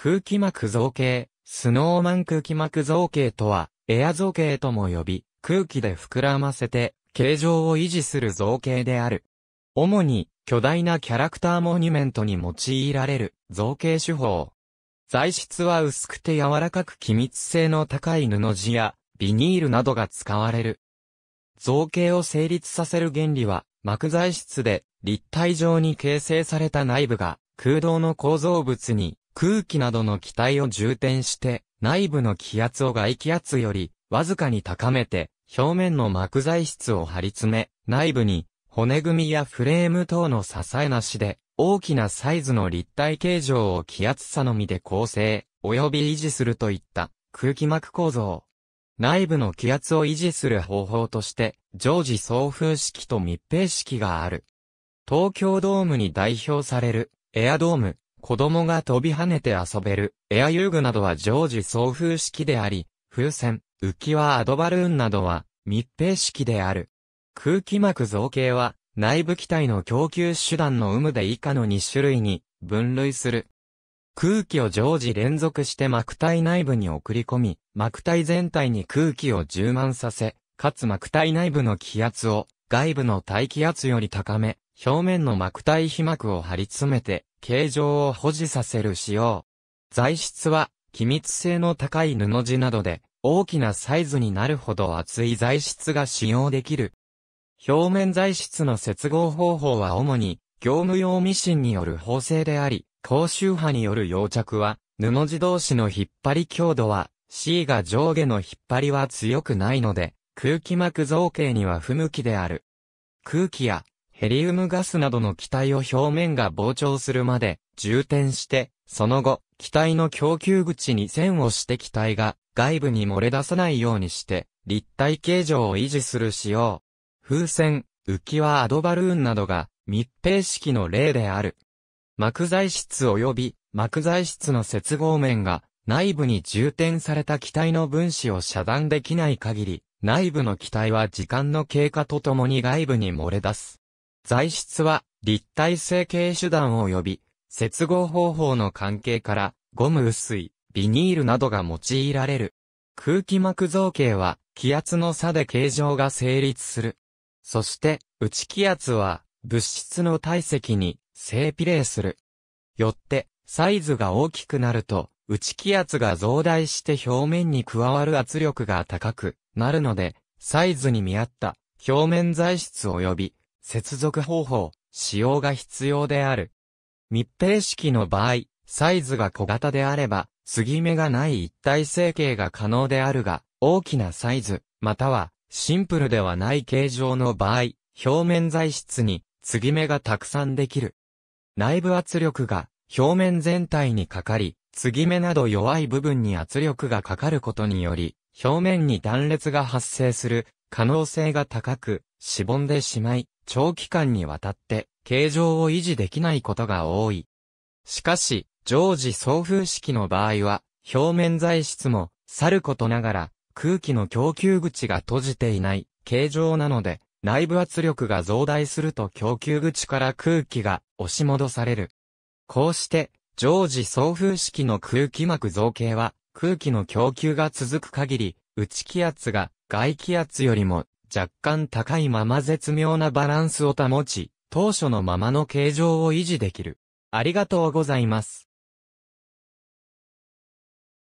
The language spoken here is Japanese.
空気膜造形、スノーマン空気膜造形とは、エア造形とも呼び、空気で膨らませて、形状を維持する造形である。主に、巨大なキャラクターモニュメントに用いられる造形手法。材質は薄くて柔らかく気密性の高い布地やビニールなどが使われる。造形を成立させる原理は、膜材質で立体状に形成された内部が空洞の構造物に空気などの気体を充填して、内部の気圧を外気圧より、わずかに高めて、表面の膜材質を張り詰め、内部に、骨組みやフレーム等の支えなしで、大きなサイズの立体形状を気圧差のみで構成、及び維持するといった空気膜構造。内部の気圧を維持する方法として、常時送風式と密閉式がある。東京ドームに代表される、エアドーム、子供が飛び跳ねて遊べる、エア遊具などは常時送風式であり、風船、浮き輪アドバルーンなどは密閉式である。空気膜造形は内部機体の供給手段の有無で以下の2種類に分類する。空気を常時連続して膜体内部に送り込み、膜体全体に空気を充満させ、かつ膜体内部の気圧を外部の大気圧より高め、表面の膜体被膜を張り詰めて、形状を保持させる仕様。材質は、気密性の高い布地などで、大きなサイズになるほど厚い材質が使用できる。表面材質の接合方法は主に、業務用ミシンによる縫製であり、高周波による溶着は、布地同士の引っ張り強度は、C が上下の引っ張りは強くないので、空気膜造形には不向きである。空気やヘリウムガスなどの気体を表面が膨張するまで充填して、その後、気体の供給口に線をして気体が外部に漏れ出さないようにして、立体形状を維持する仕様。風船、浮き輪アドバルーンなどが密閉式の例である。膜材質及び膜材質の接合面が内部に充填された気体の分子を遮断できない限り、内部の気体は時間の経過とともに外部に漏れ出す。材質は立体成形手段及び接合方法の関係からゴム薄い、ビニールなどが用いられる。空気膜造形は気圧の差で形状が成立する。そして内気圧は物質の体積に正比例する。よってサイズが大きくなると内気圧が増大して表面に加わる圧力が高くなるのでサイズに見合った表面材質及び接続方法、使用が必要である。密閉式の場合、サイズが小型であれば、継ぎ目がない一体成形が可能であるが、大きなサイズ、または、シンプルではない形状の場合、表面材質に継ぎ目がたくさんできる。内部圧力が表面全体にかかり、継ぎ目など弱い部分に圧力がかかることにより、表面に断裂が発生する可能性が高く、しぼんでしまい、長期間にわたって、形状を維持できないことが多い。しかし、常時送風式の場合は、表面材質も、さることながら、空気の供給口が閉じていない形状なので、内部圧力が増大すると供給口から空気が押し戻される。こうして、常時送風式の空気膜造形は、空気の供給が続く限り、内気圧が外気圧よりも若干高いまま絶妙なバランスを保ち、当初のままの形状を維持できる。ありがとうございます。